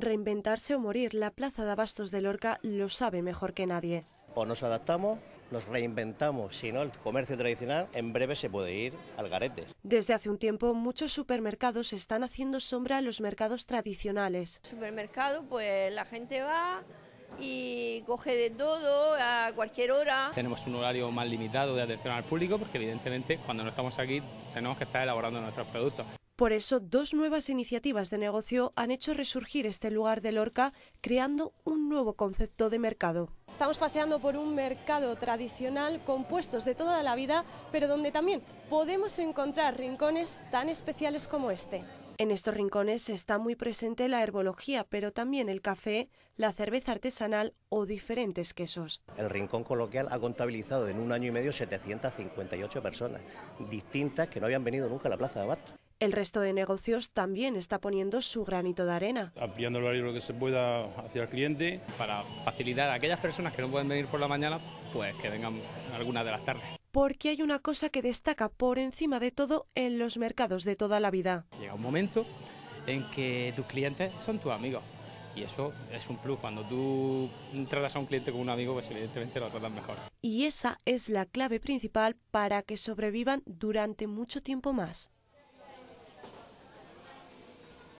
Reinventarse o morir, la plaza de abastos de Lorca lo sabe mejor que nadie. O nos adaptamos nos reinventamos, sino el comercio tradicional en breve se puede ir al garete. Desde hace un tiempo muchos supermercados están haciendo sombra a los mercados tradicionales. Supermercado pues la gente va y coge de todo a cualquier hora. Tenemos un horario más limitado de atención al público porque evidentemente cuando no estamos aquí tenemos que estar elaborando nuestros productos. Por eso, dos nuevas iniciativas de negocio han hecho resurgir este lugar de Lorca, creando un nuevo concepto de mercado. Estamos paseando por un mercado tradicional con de toda la vida, pero donde también podemos encontrar rincones tan especiales como este. En estos rincones está muy presente la herbología, pero también el café, la cerveza artesanal o diferentes quesos. El Rincón Coloquial ha contabilizado en un año y medio 758 personas distintas que no habían venido nunca a la Plaza de Abasto. El resto de negocios también está poniendo su granito de arena. Ampliando el lo que se pueda hacia el cliente. Para facilitar a aquellas personas que no pueden venir por la mañana, pues que vengan algunas de las tardes. Porque hay una cosa que destaca por encima de todo en los mercados de toda la vida. Llega un momento en que tus clientes son tus amigos. Y eso es un plus. Cuando tú tratas a un cliente como un amigo, pues evidentemente lo tratas mejor. Y esa es la clave principal para que sobrevivan durante mucho tiempo más.